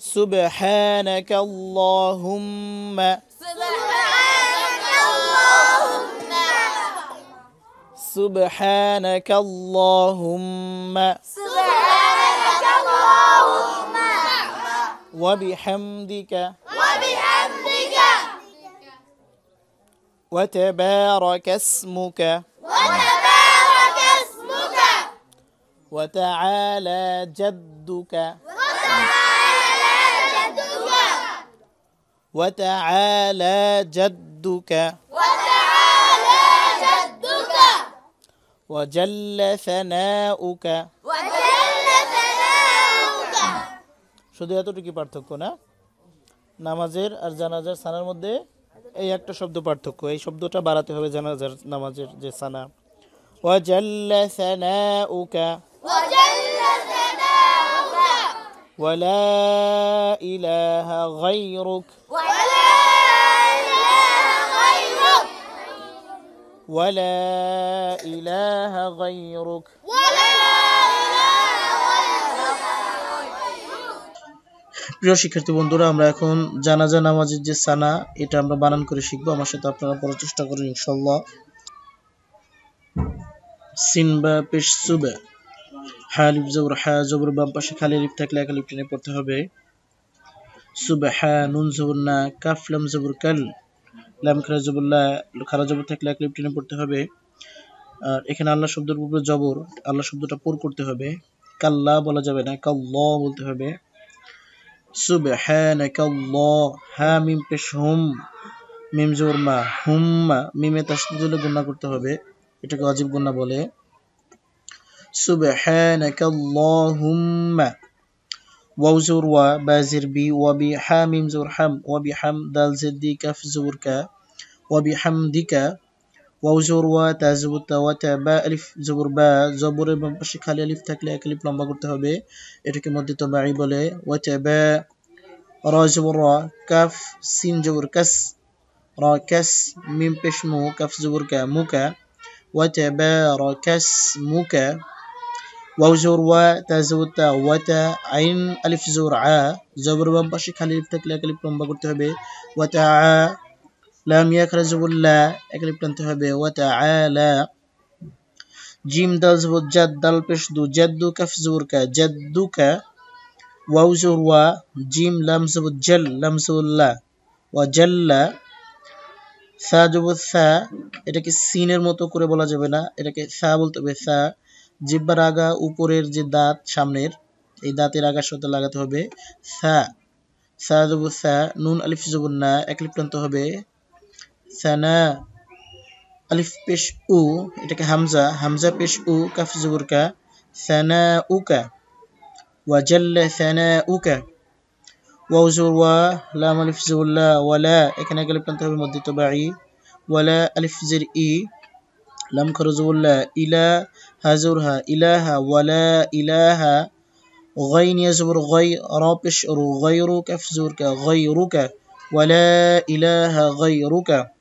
سبحانك اللهم سبحانك اللهم سبحانك اللهم سبحانك اللهم وبحمدك وبحمدك وتبارك اسمك وتبارك اسمك وتعالى جدك وتعالى جدك وتعالى جدك وجل ثناؤك وجل ثناؤك শুধু এতটুকু পার্থক্য না নামাজের আর জানাজার সানার মধ্যে এই একটা শব্দ পার্থক্য এই শব্দটা বাড়াতে হবে জানাজার নামাজের যে সানা ওয়াজাল্লা সানাউকা ওয়াজাল্লা ولا إله غيرك ولا إله غيرك ولا إله غيرك ولا প্রিয় শিক্ষার্থী বন্ধুরা আমরা এখন জানাজা নামাজের যে সানা এটা আমরা বানান করে শিখবো আমার সাথে আপনারা পড়ার চেষ্টা করুন ইনশাল্লাহ সিনবা পেশ সুবা হালিফ জবর হা জবর বাম পাশে খালি লিফ থাকলে একা লিপ টেনে পড়তে হবে হা নুন জবর না কাফ লাম জবর কাল লাম খারা জবর লা খারা জবর থাকলে এক লিপ টেনে পড়তে হবে আর এখানে আল্লাহ শব্দের উপরে জবর আল্লাহ শব্দটা পুর করতে হবে কাল্লা বলা যাবে না কাল্ল বলতে হবে না কাল্ল হ্যাঁ মিম পেশ হুম মিম জোর মা মা মিমে সাথে গুণা করতে হবে এটাকে অজীব গুণা বলে سبحانك اللهم واو زور و با زر بي وبحاميم زور حم و وبحم دال زد كف زور كا وبحمدك واو زور و تا زبور تا و تا با الف زبور با زبور এবং পাশে খালি আলিফ থাকলে এক আলিফ লম্বা করতে হবে এটাকে মধ্যে তবাই বলে ওয়া তাবা را زبور را كف سين زبور كس را كس ميم পেশ মু كاف زبور كا مو كا وتبارك اسمك واو زور وا تا জবর তা ওয়া তা আইন আলিফ জোর আ জবর বাম পাশে খালি লিফ থাকলে এক লিফ লম্বা করতে হবে ওয়া তা আ লাম ইয়াখরাজুল লা এক লিফ টানতে হবে ওয়া তা আলা জিম দাল জবর জাদ দাল পেশ দু জাদ্দু কাফ জোর কা জাদ্দুকা واو زور وا جيم لام زبط جل لام زبط لا وجل সা জবর সা এটাকে সিনের মতো করে বলা যাবে না এটাকে সা বলতে হবে সা জিব্বার আগা উপরের যে দাঁত সামনের এই দাঁতের আগা সাথে লাগাতে হবে সা সা জবু সা নুন আলিফ জবুন না একলিপ টানতে হবে সানা আলিফ পেশ উ এটাকে হামজা হামজা পেশ উ কাফ জবুর কা সানা উকা وجل ثناؤك ওয়াও জবর ওয়া লাম আলিফ জবুল্লা ওয়ালা এখানে গেলে টানতে হবে মধ্যে তো বাই ওয়ালা আলিফ জির ই لم كرزو لا إله هزرها إلها ولا إلها غين يزور غي رابش اشعر غيرك فزورك غيرك ولا إله غيرك